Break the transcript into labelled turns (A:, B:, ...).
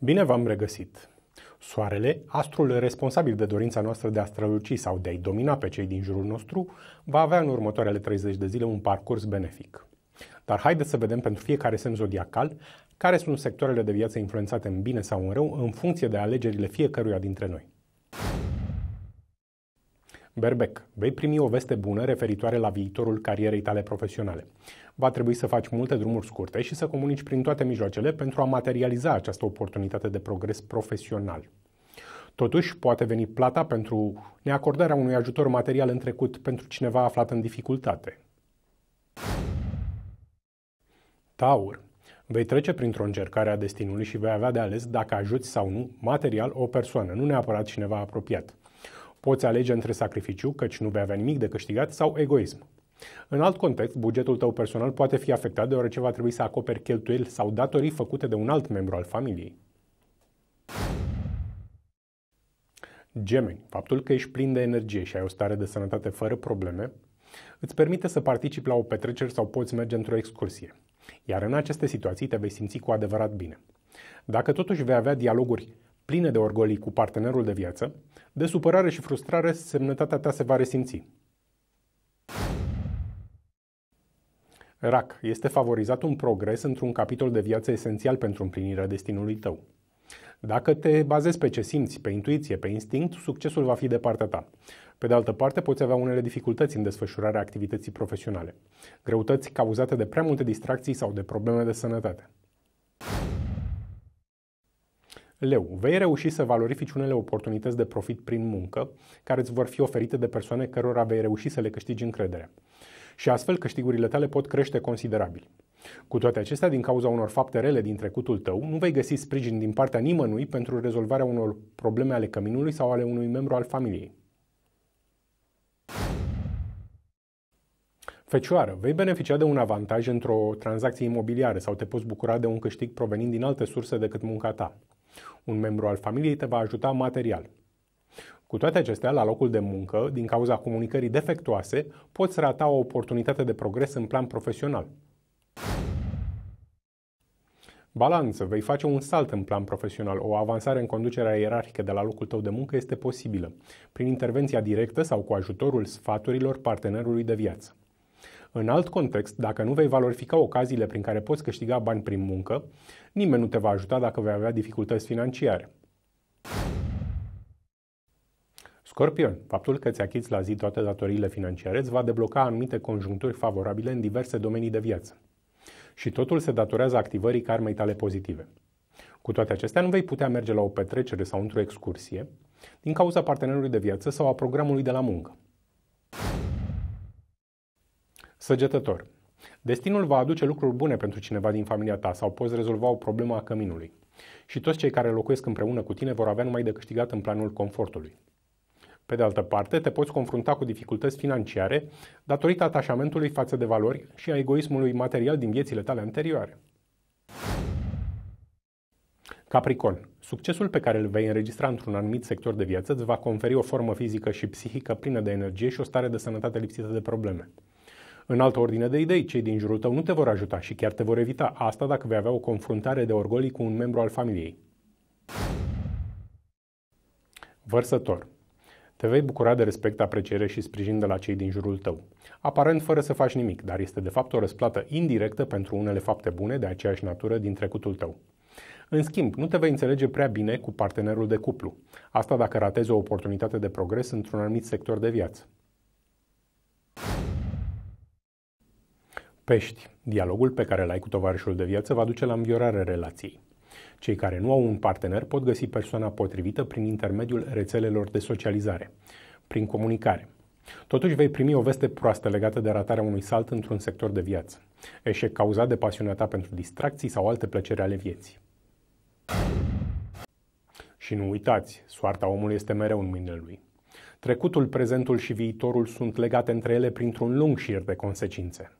A: Bine v-am regăsit! Soarele, astrul responsabil de dorința noastră de a străluci sau de a-i domina pe cei din jurul nostru, va avea în următoarele 30 de zile un parcurs benefic. Dar haideți să vedem pentru fiecare semn zodiacal care sunt sectoarele de viață influențate în bine sau în rău în funcție de alegerile fiecăruia dintre noi. Berbec, vei primi o veste bună referitoare la viitorul carierei tale profesionale. Va trebui să faci multe drumuri scurte și să comunici prin toate mijloacele pentru a materializa această oportunitate de progres profesional. Totuși, poate veni plata pentru neacordarea unui ajutor material în trecut pentru cineva aflat în dificultate. Taur. Vei trece printr-o încercare a destinului și vei avea de ales dacă ajuți sau nu, material, o persoană, nu neapărat cineva apropiat. Poți alege între sacrificiu, căci nu vei avea nimic de câștigat, sau egoism. În alt context, bugetul tău personal poate fi afectat deoarece va trebui să acoperi cheltuieli sau datorii făcute de un alt membru al familiei. Gemeni, faptul că ești plin de energie și ai o stare de sănătate fără probleme, îți permite să participi la o petrecere sau poți merge într-o excursie. Iar în aceste situații te vei simți cu adevărat bine. Dacă totuși vei avea dialoguri pline de orgolii cu partenerul de viață, de supărare și frustrare semnătatea ta se va resimți. RAC este favorizat un progres într-un capitol de viață esențial pentru împlinirea destinului tău. Dacă te bazezi pe ce simți, pe intuiție, pe instinct, succesul va fi de partea ta. Pe de altă parte, poți avea unele dificultăți în desfășurarea activității profesionale, greutăți cauzate de prea multe distracții sau de probleme de sănătate leu. Vei reuși să valorifici unele oportunități de profit prin muncă, care îți vor fi oferite de persoane cărora vei reuși să le câștigi încrederea. Și astfel câștigurile tale pot crește considerabil. Cu toate acestea, din cauza unor fapte rele din trecutul tău, nu vei găsi sprijin din partea nimănui pentru rezolvarea unor probleme ale căminului sau ale unui membru al familiei. Fecioară, vei beneficia de un avantaj într-o tranzacție imobiliară sau te poți bucura de un câștig provenind din alte surse decât munca ta. Un membru al familiei te va ajuta material. Cu toate acestea, la locul de muncă, din cauza comunicării defectuoase, poți rata o oportunitate de progres în plan profesional. Balanță. Vei face un salt în plan profesional. O avansare în conducerea ierarhică de la locul tău de muncă este posibilă, prin intervenția directă sau cu ajutorul sfaturilor partenerului de viață. În alt context, dacă nu vei valorifica ocaziile prin care poți câștiga bani prin muncă, nimeni nu te va ajuta dacă vei avea dificultăți financiare. Scorpion, faptul că îți achiți la zi toate datoriile financiare îți va debloca anumite conjuncturi favorabile în diverse domenii de viață. Și totul se datorează activării karmei tale pozitive. Cu toate acestea, nu vei putea merge la o petrecere sau într-o excursie din cauza partenerului de viață sau a programului de la muncă. Săgetător. Destinul va aduce lucruri bune pentru cineva din familia ta sau poți rezolva o problemă a căminului. Și toți cei care locuiesc împreună cu tine vor avea numai de câștigat în planul confortului. Pe de altă parte, te poți confrunta cu dificultăți financiare datorită atașamentului față de valori și a egoismului material din viețile tale anterioare. Capricorn. Succesul pe care îl vei înregistra într-un anumit sector de viață îți va conferi o formă fizică și psihică plină de energie și o stare de sănătate lipsită de probleme. În altă ordine de idei, cei din jurul tău nu te vor ajuta și chiar te vor evita. Asta dacă vei avea o confruntare de orgolii cu un membru al familiei. Vărsător. Te vei bucura de respect, apreciere și sprijin de la cei din jurul tău. Aparent fără să faci nimic, dar este de fapt o răsplată indirectă pentru unele fapte bune de aceeași natură din trecutul tău. În schimb, nu te vei înțelege prea bine cu partenerul de cuplu. Asta dacă ratezi o oportunitate de progres într-un anumit sector de viață. pești. Dialogul pe care l-ai cu tovarășul de viață va duce la înviorarea relației. Cei care nu au un partener pot găsi persoana potrivită prin intermediul rețelelor de socializare, prin comunicare. Totuși vei primi o veste proastă legată de ratarea unui salt într-un sector de viață, eșec cauzat de pasiunea ta pentru distracții sau alte plăceri ale vieții. Și nu uitați, soarta omului este mereu în mâinile lui. Trecutul, prezentul și viitorul sunt legate între ele printr-un lung șir de consecințe.